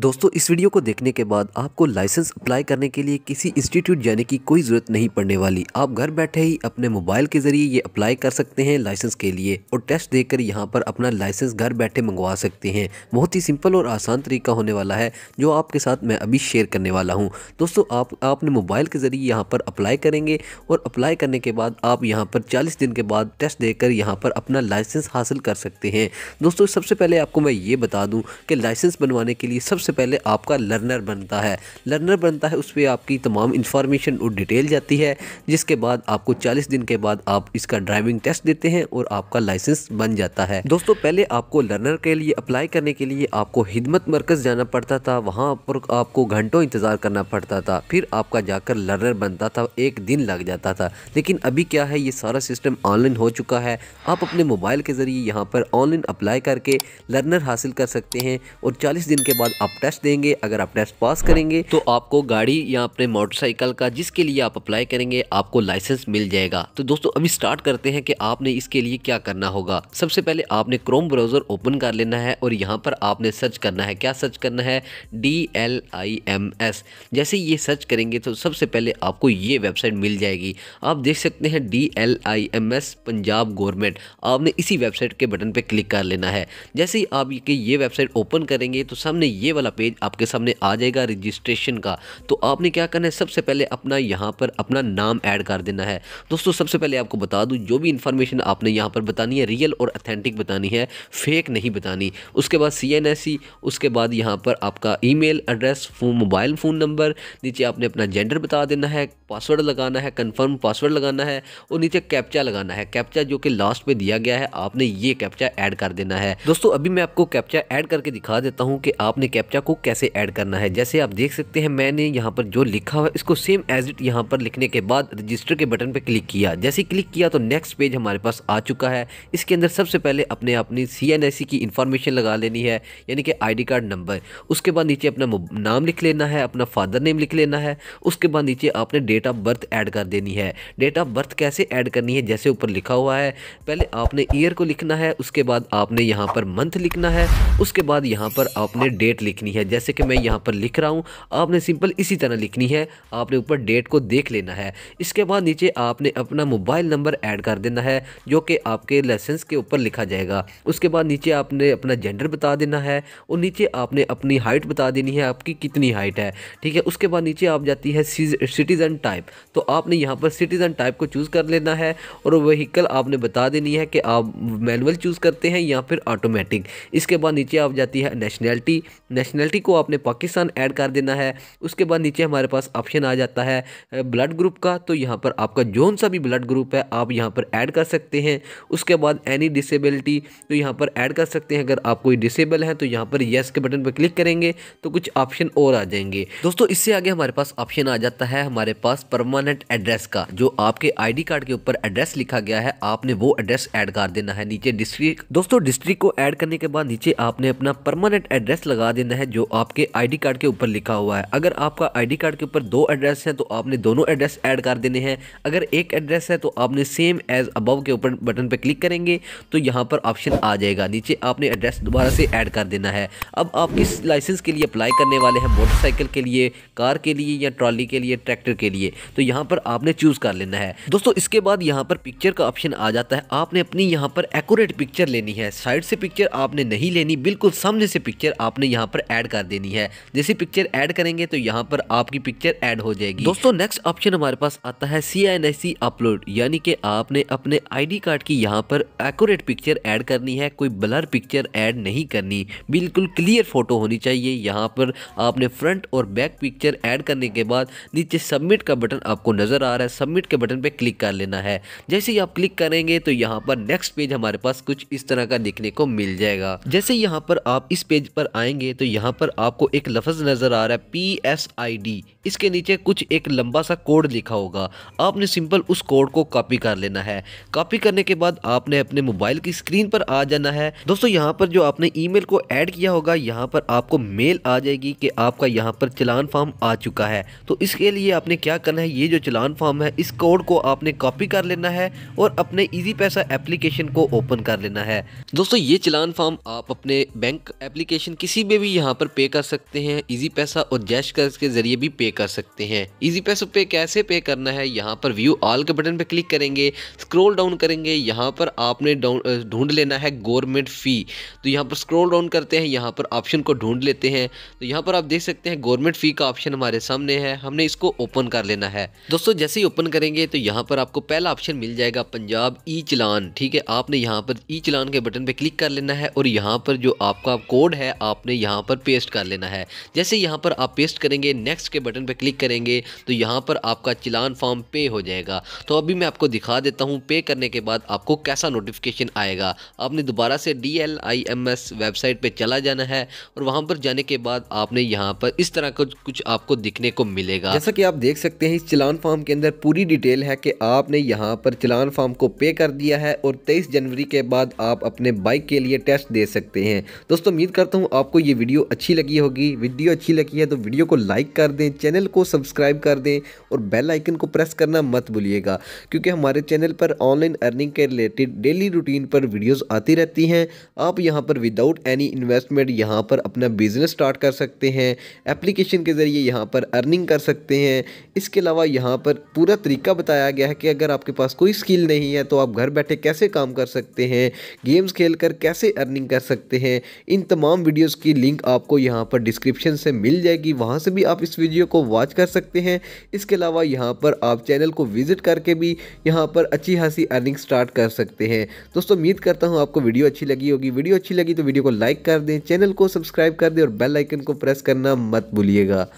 दोस्तों इस वीडियो को देखने के बाद आपको लाइसेंस अप्लाई करने के लिए किसी इंस्टीट्यूट जाने की कोई ज़रूरत नहीं पड़ने वाली आप घर बैठे ही अपने मोबाइल के ज़रिए ये अप्लाई कर सकते हैं लाइसेंस के लिए और टेस्ट देकर यहाँ पर अपना लाइसेंस घर बैठे मंगवा सकते हैं बहुत ही सिंपल और आसान तरीका होने वाला है जो आपके साथ मैं अभी शेयर करने वाला हूँ दोस्तों आप आपने मोबाइल के ज़रिए यहाँ पर अप्लाई करेंगे और अप्लाई करने के बाद आप यहाँ पर चालीस दिन के बाद टेस्ट देकर यहाँ पर अपना लाइसेंस हासिल कर सकते हैं दोस्तों सबसे पहले आपको मैं ये बता दूँ कि लाइसेंस बनवाने के लिए सबसे सबसे पहले आपका लर्नर बनता है लर्नर बनता है उस पर आपकी तमाम इन्फॉर्मेशन और डिटेल जाती है जिसके बाद आपको चालीस दिन के बाद आप इसका ड्राइविंग टेस्ट देते हैं और आपका लाइसेंस बन जाता है दोस्तों पहले आपको लर्नर के लिए अप्लाई करने के लिए आपको हिदमत मरकज़ जाना पड़ता था वहाँ पर आपको घंटों इंतज़ार करना पड़ता था फिर आपका जाकर लर्नर बनता था एक दिन लग जाता था लेकिन अभी क्या है ये सारा सिस्टम ऑनलाइन हो चुका है आप अपने मोबाइल के ज़रिए यहाँ पर ऑनलाइन अप्लाई करके लर्नर हासिल कर सकते हैं और चालीस दिन के बाद आप आप टेस्ट देंगे अगर आप टेस्ट पास करेंगे तो आपको गाड़ी या अपने मोटरसाइकिल का जिसके लिए आप अप्लाई करेंगे आपको लाइसेंस मिल जाएगा तो दोस्तों अभी स्टार्ट करते हैं कि आपने इसके लिए क्या करना होगा सबसे पहले आपने क्रोम ब्राउजर ओपन कर लेना है और यहाँ पर आपने सर्च करना है क्या सर्च करना है D L I M S जैसे ये सर्च करेंगे तो सबसे पहले आपको ये वेबसाइट मिल जाएगी आप देख सकते हैं D L I M S Punjab government आपने इसी वेबसाइट के बटन पर क्लिक कर लेना है जैसे ही आप ये, वेबसाइट ओपन करेंगे तो सामने ये वाला पेज आपके सामने आ जाएगा रजिस्ट्रेशन का तो आपने क्या करना है सबसे पहले अपना यहाँ पर अपना नाम ऐड कर देना है दोस्तों सबसे पहले आपको बता दूँ जो भी इन्फॉर्मेशन आपने यहाँ पर बतानी है रियल और अथेंटिक बतानी है फेक नहीं बतानी उसके बाद सी उसके बाद यहाँ पर आपका email address phone mobile phone number नीचे आपने अपना जेंडर बता देना है पासवर्ड लगाना है कन्फर्म पासवर्ड लगाना है और नीचे कैप्चा लगाना है कैप्चा जो कि लास्ट पे दिया गया है आपने ये कैप्चा ऐड कर देना है दोस्तों अभी मैं आपको कैप्चा ऐड करके दिखा देता हूँ कि आपने कैप्चा कैप्चा को कैसे ऐड करना है जैसे आप देख सकते हैं मैंने यहाँ पर जो लिखा हुआ है इसको सेम एज इट यहाँ पर लिखने के बाद रजिस्टर के बटन पर क्लिक किया जैसे क्लिक किया तो नेक्स्ट पेज हमारे पास आ चुका है इसके अंदर सबसे पहले अपने अपनी सी की इन्फॉर्मेशन लगा लेनी है यानी कि आई कार्ड नंबर उसके बाद नीचे अपना नाम लिख लेना है अपना फादर नेम लिख लेना है उसके बाद नीचे आपने डेट ऑफ बर्थ ऐड कर देनी है डेट ऑफ बर्थ कैसे ऐड करनी है जैसे ऊपर लिखा हुआ है पहले आपने ईयर को लिखना है उसके बाद आपने यहाँ पर मंथ लिखना है उसके बाद यहाँ पर आपने डेट लिख लिखनी है जैसे कि मैं यहाँ पर लिख रहा हूँ आपने सिंपल इसी तरह लिखनी है आपने ऊपर डेट को देख लेना है इसके बाद नीचे आपने अपना मोबाइल नंबर ऐड कर देना है जो कि आपके लाइसेंस के ऊपर लिखा जाएगा उसके बाद नीचे आपने अपना जेंडर बता देना है और नीचे आपने अपनी हाइट बता देनी है आपकी कितनी हाइट है ठीक है उसके बाद नीचे आप जाती है सिटीज़न टाइप तो आपने यहाँ पर सिटीज़न टाइप को चूज़ कर लेना है और वहीकल आपने बता देनी है कि आप मैनुअल चूज़ करते हैं या फिर ऑटोमेटिक इसके बाद नीचे आप जाती है नेशनैलिटी नेशनल नेशनलिटी को आपने पाकिस्तान ऐड कर देना है उसके बाद नीचे हमारे पास ऑप्शन आ जाता है ब्लड ग्रुप का तो यहाँ पर आपका जोन सा भी ब्लड ग्रुप है आप यहाँ पर ऐड कर सकते हैं उसके बाद एनी डिसेबिलिटी तो यहाँ पर ऐड कर सकते हैं अगर आप कोई डिसेबल हैं तो यहाँ पर येस के बटन पर क्लिक करेंगे तो कुछ ऑप्शन और आ जाएंगे दोस्तों इससे आगे हमारे पास ऑप्शन आ जाता है हमारे पास परमानेंट एड्रेस का जो आपके आई कार्ड के ऊपर एड्रेस लिखा गया है आपने वो एड्रेस ऐड कर देना है नीचे डिस्ट्रिक्ट दोस्तों डिस्ट्रिक्ट को ऐड करने के बाद नीचे आपने अपना परमानेंट एड्रेस लगा देना करना है जो आपके आईडी कार्ड के ऊपर लिखा हुआ है अगर आपका आईडी कार्ड के ऊपर दो एड्रेस है तो आपने दोनों एड्रेस ऐड कर देने हैं अगर एक एड्रेस है तो आपने सेम एज अबव के ऊपर बटन पर क्लिक करेंगे तो यहाँ पर ऑप्शन आ जाएगा नीचे आपने एड्रेस दोबारा से ऐड कर देना है अब आप किस लाइसेंस के लिए अप्लाई करने वाले हैं मोटरसाइकिल के लिए कार के लिए या ट्रॉली के लिए ट्रैक्टर के लिए तो यहाँ पर आपने चूज़ कर लेना है दोस्तों इसके बाद यहाँ पर पिक्चर का ऑप्शन आ जाता है आपने अपनी यहाँ पर एक्यूरेट पिक्चर लेनी है साइड से पिक्चर आपने नहीं लेनी बिल्कुल सामने से पिक्चर आपने यहाँ पर ऐड कर देनी है जैसे पिक्चर ऐड करेंगे तो यहाँ पर आपकी पिक्चर ऐड हो जाएगी दोस्तों नेक्स्ट ऑप्शन हमारे पास आता है C N S C upload यानी कि आपने अपने आईडी कार्ड की यहाँ पर एक्यूरेट पिक्चर ऐड करनी है कोई ब्लर पिक्चर ऐड नहीं करनी बिल्कुल क्लियर फोटो होनी चाहिए यहाँ पर आपने फ्रंट और बैक पिक्चर ऐड करने के बाद नीचे सबमिट का बटन आपको नज़र आ रहा है सबमिट के बटन पर क्लिक कर लेना है जैसे ही आप क्लिक करेंगे तो यहाँ पर नेक्स्ट पेज हमारे पास कुछ इस तरह का देखने को मिल जाएगा जैसे यहाँ पर आप इस पेज पर आएंगे तो यहाँ पर आपको एक लफज नज़र आ रहा है पी एस आई डी इसके नीचे कुछ एक लंबा सा कोड लिखा होगा आपने सिंपल उस कोड को कॉपी कर लेना है कॉपी करने के बाद आपने अपने मोबाइल की स्क्रीन पर आ जाना है दोस्तों यहाँ पर जो आपने ईमेल को ऐड किया होगा यहाँ पर आपको मेल आ जाएगी कि आपका यहाँ पर चलान फॉर्म आ चुका है तो इसके लिए आपने क्या करना है ये जो चलान फॉर्म है इस कोड को आपने कॉपी कर लेना है और अपने ईजी पैसा एप्लीकेशन को ओपन कर लेना है दोस्तों ये चलान फॉर्म आप अपने बैंक एप्लीकेशन किसी में भी यहाँ पर पे कर सकते हैं इजी पैसा और जैश कर्ज के जरिए भी पे कर सकते हैं इजी पैसा पे कैसे पे करना है यहाँ पर व्यू ऑल के बटन पे क्लिक करेंगे स्क्रॉल डाउन करेंगे यहाँ पर आपने ढूंढ लेना है गवर्नमेंट फ़ी तो यहाँ पर स्क्रॉल डाउन करते हैं यहाँ पर ऑप्शन को ढूंढ लेते हैं तो यहाँ पर आप देख सकते हैं गवर्नमेंट फ़ी का ऑप्शन हमारे सामने है हमने इसको ओपन कर लेना है दोस्तों जैसे ही ओपन करेंगे तो यहाँ पर आपको पहला ऑप्शन मिल जाएगा पंजाब ई चलान ठीक है आपने यहाँ पर ई चलान के बटन पर क्लिक कर लेना है और यहाँ पर जो आपका कोड है आपने यहाँ पर पेस्ट कर लेना है जैसे यहाँ पर आप पेस्ट करेंगे नेक्स्ट के बटन पर क्लिक करेंगे तो यहाँ पर आपका चिलान फॉर्म पे हो जाएगा तो अभी मैं आपको दिखा देता हूँ पे करने के बाद आपको कैसा नोटिफिकेशन आएगा आपने दोबारा से D L I M S website पर चला जाना है और वहाँ पर जाने के बाद आपने यहाँ पर इस तरह का कुछ आपको दिखने को मिलेगा जैसा कि आप देख सकते हैं इस चिलान फॉर्म के अंदर पूरी डिटेल है कि आपने यहाँ पर चिलान फॉर्म को पे कर दिया है और 23 जनवरी के बाद आप अपने बाइक के लिए टेस्ट दे सकते हैं दोस्तों उम्मीद करता हूँ आपको ये वीडियो वीडियो अच्छी लगी होगी वीडियो अच्छी लगी है तो वीडियो को लाइक कर दें चैनल को सब्सक्राइब कर दें और बेल आइकन को प्रेस करना मत भूलिएगा क्योंकि हमारे चैनल पर ऑनलाइन अर्निंग के रिलेटेड डेली रूटीन पर वीडियोस आती रहती हैं आप यहाँ पर विदाउट एनी इन्वेस्टमेंट यहाँ पर अपना बिजनेस स्टार्ट कर सकते हैं एप्लीकेशन के ज़रिए यहाँ पर अर्निंग कर सकते हैं इसके अलावा यहाँ पर पूरा तरीका बताया गया है कि अगर आपके पास कोई स्किल नहीं है तो आप घर बैठे कैसे काम कर सकते हैं गेम्स खेल कर कैसे अर्निंग कर सकते हैं इन तमाम वीडियोज़ की लिंक आपको यहाँ पर डिस्क्रिप्शन से मिल जाएगी वहाँ से भी आप इस वीडियो को वॉच कर सकते हैं इसके अलावा यहाँ पर आप चैनल को विजिट करके भी यहाँ पर अच्छी खासी अर्निंग स्टार्ट कर सकते हैं दोस्तों उम्मीद करता हूँ आपको वीडियो अच्छी लगी होगी वीडियो अच्छी लगी तो वीडियो को लाइक कर दें चैनल को सब्सक्राइब कर दें और बेल आइकन को प्रेस करना मत भूलिएगा